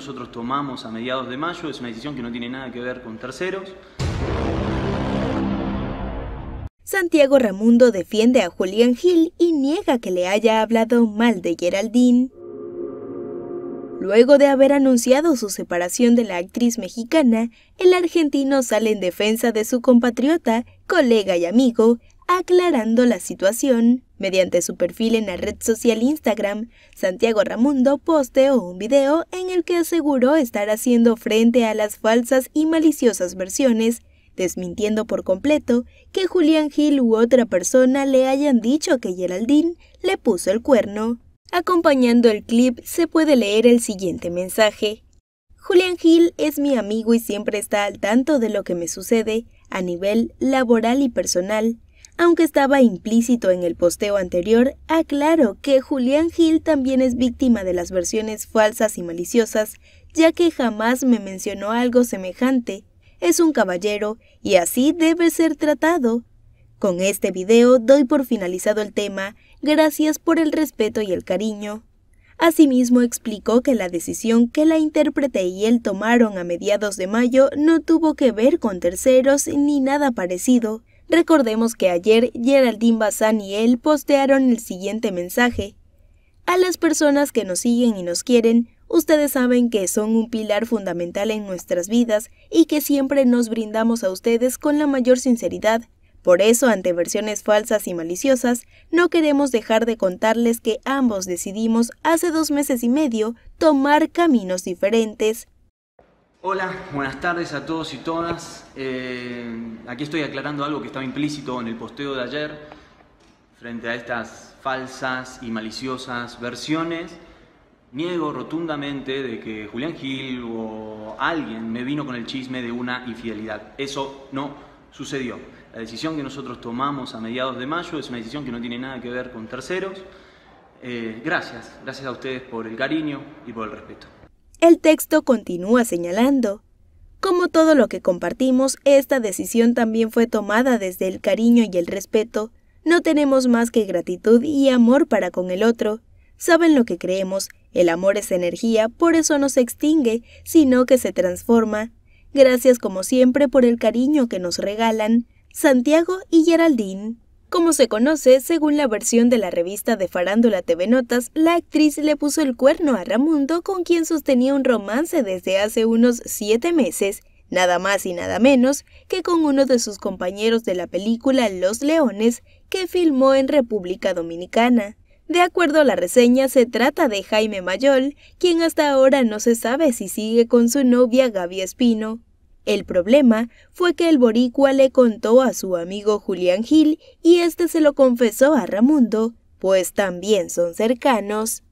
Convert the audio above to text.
nosotros tomamos a mediados de mayo es una decisión que no tiene nada que ver con terceros. Santiago Ramundo defiende a Julián Gil y niega que le haya hablado mal de Geraldine. Luego de haber anunciado su separación de la actriz mexicana, el argentino sale en defensa de su compatriota, colega y amigo, aclarando la situación. Mediante su perfil en la red social Instagram, Santiago Ramundo posteó un video en el que aseguró estar haciendo frente a las falsas y maliciosas versiones, desmintiendo por completo que Julián Gil u otra persona le hayan dicho que Geraldine le puso el cuerno. Acompañando el clip se puede leer el siguiente mensaje. Julián Gil es mi amigo y siempre está al tanto de lo que me sucede a nivel laboral y personal. Aunque estaba implícito en el posteo anterior, aclaro que Julián Gil también es víctima de las versiones falsas y maliciosas, ya que jamás me mencionó algo semejante. Es un caballero y así debe ser tratado. Con este video doy por finalizado el tema, gracias por el respeto y el cariño. Asimismo explicó que la decisión que la intérprete y él tomaron a mediados de mayo no tuvo que ver con terceros ni nada parecido, Recordemos que ayer Geraldine Bazán y él postearon el siguiente mensaje. A las personas que nos siguen y nos quieren, ustedes saben que son un pilar fundamental en nuestras vidas y que siempre nos brindamos a ustedes con la mayor sinceridad. Por eso, ante versiones falsas y maliciosas, no queremos dejar de contarles que ambos decidimos hace dos meses y medio tomar caminos diferentes. Hola, buenas tardes a todos y todas. Eh, aquí estoy aclarando algo que estaba implícito en el posteo de ayer frente a estas falsas y maliciosas versiones. Niego rotundamente de que Julián Gil o alguien me vino con el chisme de una infidelidad. Eso no sucedió. La decisión que nosotros tomamos a mediados de mayo es una decisión que no tiene nada que ver con terceros. Eh, gracias, gracias a ustedes por el cariño y por el respeto. El texto continúa señalando, como todo lo que compartimos, esta decisión también fue tomada desde el cariño y el respeto, no tenemos más que gratitud y amor para con el otro. Saben lo que creemos, el amor es energía, por eso no se extingue, sino que se transforma. Gracias como siempre por el cariño que nos regalan, Santiago y Geraldine. Como se conoce, según la versión de la revista de Farándula TV Notas, la actriz le puso el cuerno a Ramundo, con quien sostenía un romance desde hace unos siete meses, nada más y nada menos que con uno de sus compañeros de la película Los Leones, que filmó en República Dominicana. De acuerdo a la reseña, se trata de Jaime Mayol, quien hasta ahora no se sabe si sigue con su novia Gaby Espino, el problema fue que el boricua le contó a su amigo Julián Gil y este se lo confesó a Ramundo, pues también son cercanos.